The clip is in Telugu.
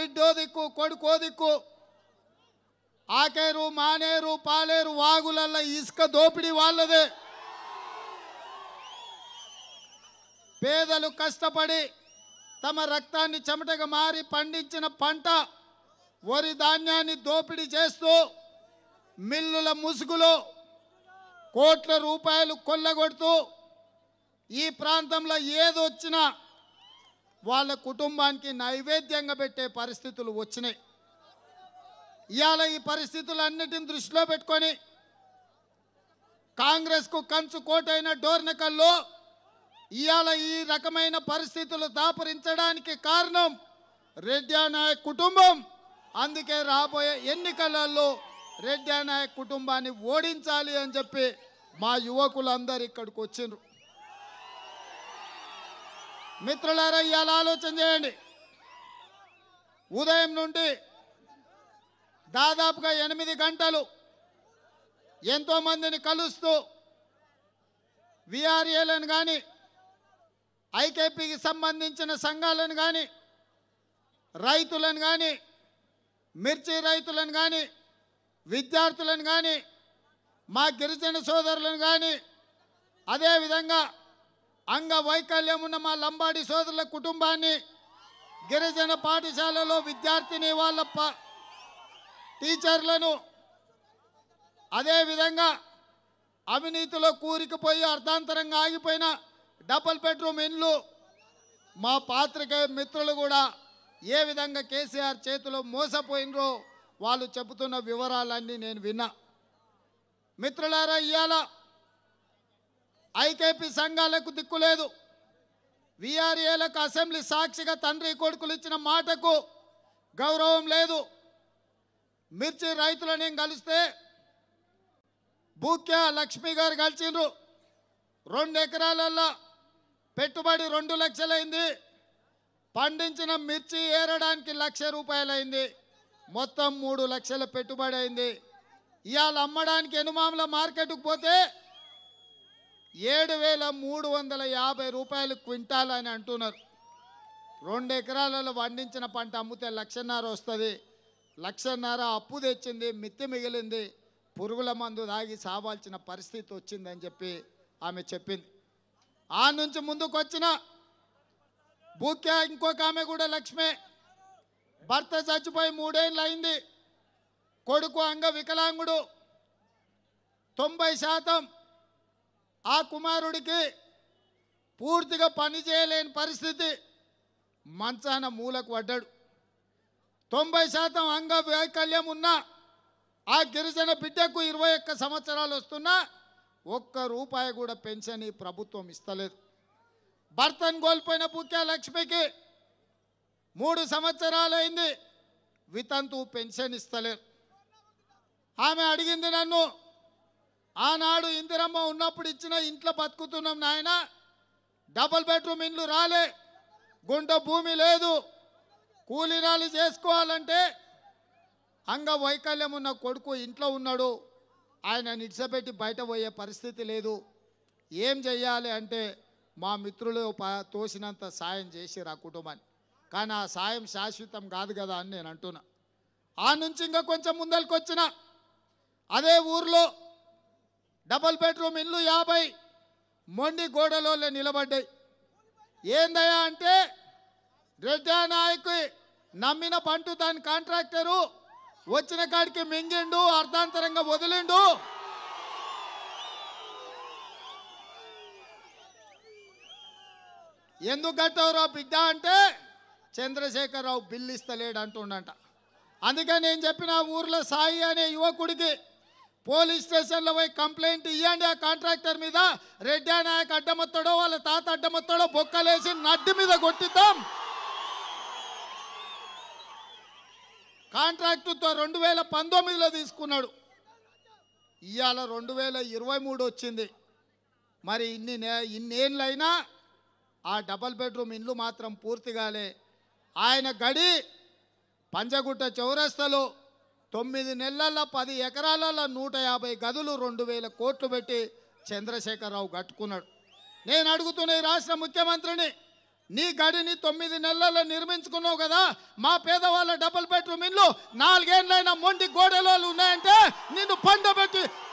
బిడ్డో దిక్కు కొడుకో దిక్కు ఆకేరు మానేరు పాలేరు వాగులల్ల ఇసుక దోపిడీ వాళ్ళదే పేదలు కష్టపడి తమ రక్తాన్ని చెమటగా మారి పండించిన పంట వరి ధాన్యాన్ని దోపిడీ చేస్తూ మిల్లుల ముసుగులు కోట్ల రూపాయలు కొల్లగొడుతూ ఈ ప్రాంతంలో ఏదొచ్చినా వాళ్ళ కుటుంబానికి నైవేద్యంగా పెట్టే పరిస్థితులు వచ్చినాయి ఇవాళ ఈ పరిస్థితులన్నిటిని దృష్టిలో పెట్టుకొని కాంగ్రెస్కు కంచు కోటైన డోర్నకల్లో ఇవాళ ఈ రకమైన పరిస్థితులు దాపరించడానికి కారణం రెడ్డి నాయక్ కుటుంబం అందుకే రాబోయే ఎన్నికలలో రెడ్డి నాయక్ కుటుంబాన్ని ఓడించాలి అని చెప్పి మా యువకులందరూ ఇక్కడికి వచ్చిండ్రు మిత్రులారా ఇవాళ ఆలోచన చేయండి ఉదయం నుండి దాదాపుగా ఎనిమిది గంటలు ఎంతోమందిని కలుస్తూ విఆర్ఏలను కానీ ఐకేపీకి సంబంధించిన సంఘాలను కానీ రైతులను కానీ మిర్చి రైతులను కానీ విద్యార్థులను కానీ మా గిరిజన సోదరులను కానీ అదేవిధంగా అంగవైకల్యం ఉన్న మా లంబాడి సోదరుల కుటుంబాన్ని గిరిజన పాఠశాలలో విద్యార్థిని వాళ్ళ టీచర్లను అదేవిధంగా అవినీతిలో కూరికిపోయి అర్థాంతరంగా ఆగిపోయిన డబుల్ బెడ్రూమ్ ఇండ్లు మా పాత్రిక మిత్రులు కూడా ఏ విధంగా కేసీఆర్ చేతిలో మోసపోయినరో వాళ్ళు చెబుతున్న వివరాలన్నీ నేను విన్నా మిత్రులారా ఇవాళ ఐకేపీ సంఘాలకు దిక్కు లేదు విఆర్ఏలకు అసెంబ్లీ సాక్షిగా తండ్రి కొడుకులు ఇచ్చిన మాటకు గౌరవం లేదు మిర్చి రైతులు నేను కలిస్తే బూక్యా లక్ష్మి గారు కలిసిండ్రు రెండు ఎకరాలల్లో పెట్టుబడి రెండు లక్షలైంది పండించిన మిర్చి ఏరడానికి లక్ష రూపాయలైంది మొత్తం మూడు లక్షల పెట్టుబడి అయింది ఇవాళ అమ్మడానికి ఎనుమాముల మార్కెట్కు పోతే ఏడు వేల మూడు వందల యాభై రూపాయలు క్వింటాల్ అని అంటున్నారు రెండు ఎకరాలలో పండించిన పంట అమ్మితే లక్షన్నర వస్తుంది లక్షన్నర అప్పు తెచ్చింది మిత్తి మిగిలింది పురుగుల మందు తాగి సావాల్సిన పరిస్థితి వచ్చిందని చెప్పి ఆమె చెప్పింది ఆ నుంచి ముందుకు వచ్చిన ఇంకొక ఆమె కూడా లక్ష్మే భర్త చచ్చిపోయి మూడేళ్ళు అయింది కొడుకు అంగ వికలాంగుడు తొంభై శాతం ఆ కుమారుడికి పూర్తిగా పని చేయలేని పరిస్థితి మంచాన మూలకు పడ్డాడు తొంభై శాతం అంగ వైకల్యం ఉన్నా ఆ గిరిజన బిడ్డకు ఇరవై ఒక్క సంవత్సరాలు వస్తున్నా ఒక్క రూపాయి కూడా పెన్షన్ ఈ ప్రభుత్వం ఇస్తలేదు భర్తను కోల్పోయిన పుక్యా లక్ష్మికి మూడు సంవత్సరాలైంది వితంతు పెన్షన్ ఇస్తలేరు ఆమె అడిగింది నన్ను ఆనాడు ఇందిరమ్మ ఉన్నప్పుడు ఇచ్చిన ఇంట్లో బతుకుతున్నాం నాయన డబుల్ బెడ్రూమ్ ఇండ్లు రాలే గుంట భూమి లేదు కూలీరాలు చేసుకోవాలంటే అంగవైకల్యం ఉన్న కొడుకు ఇంట్లో ఉన్నాడు ఆయన నిడిచబెట్టి బయట పోయే పరిస్థితి లేదు ఏం చెయ్యాలి అంటే మా మిత్రులు తోసినంత సాయం చేసి ఆ కుటుంబాన్ని కానీ ఆ సాయం శాశ్వతం కాదు కదా అని నేను అంటున్నా ఆ నుంచి ఇంకా కొంచెం ముందరికి వచ్చిన అదే ఊర్లో డబల్ బెడ్రూమ్ ఇల్లు యాభై మొండి గోడలో నిలబడ్డాయి ఏందయ్యా అంటే రెడ్డా నాయకు నమ్మిన పంటు దాని కాంట్రాక్టరు వచ్చిన కాడికి మింగిండు అర్ధాంతరంగా వదిలిండు ఎందుకు కట్టవురా బిడ్డ అంటే చంద్రశేఖరరావు బిల్లు ఇస్తలేడు అంటుండంట అందుకని నేను చెప్పిన ఊర్లో సాయి అనే యువకుడికి పోలీస్ స్టేషన్లో పోయి కంప్లైంట్ ఇవ్వండి ఆ కాంట్రాక్టర్ మీద రెడ్డి నాయక్ అడ్డమొత్తాడో వాళ్ళ తాత అడ్డమొత్తాడో బొక్కలేసి నడ్డి మీద కొట్టిద్దాం కాంట్రాక్టుతో రెండు వేల పంతొమ్మిదిలో తీసుకున్నాడు ఇవాళ రెండు వేల ఇరవై మూడు వచ్చింది మరి ఇన్ని ఇన్నేళ్ళైనా ఆ డబల్ బెడ్రూమ్ ఇల్లు మాత్రం పూర్తిగాలే ఆయన గడి పంజగుట్ట చౌరస్తలో తొమ్మిది నెలల్లో పది ఎకరాలలో నూట యాభై గదులు రెండు వేల కోట్లు పెట్టి చంద్రశేఖరరావు కట్టుకున్నాడు నేను అడుగుతున్న ఈ రాష్ట్ర ముఖ్యమంత్రిని నీ గడిని తొమ్మిది నెలల్లో నిర్మించుకున్నావు కదా మా పేదవాళ్ళ డబుల్ బెడ్రూమ్ ఇల్లు నాలుగేళ్ళైనా మొండి గోడలోలు ఉన్నాయంటే నిన్ను పండబెట్టి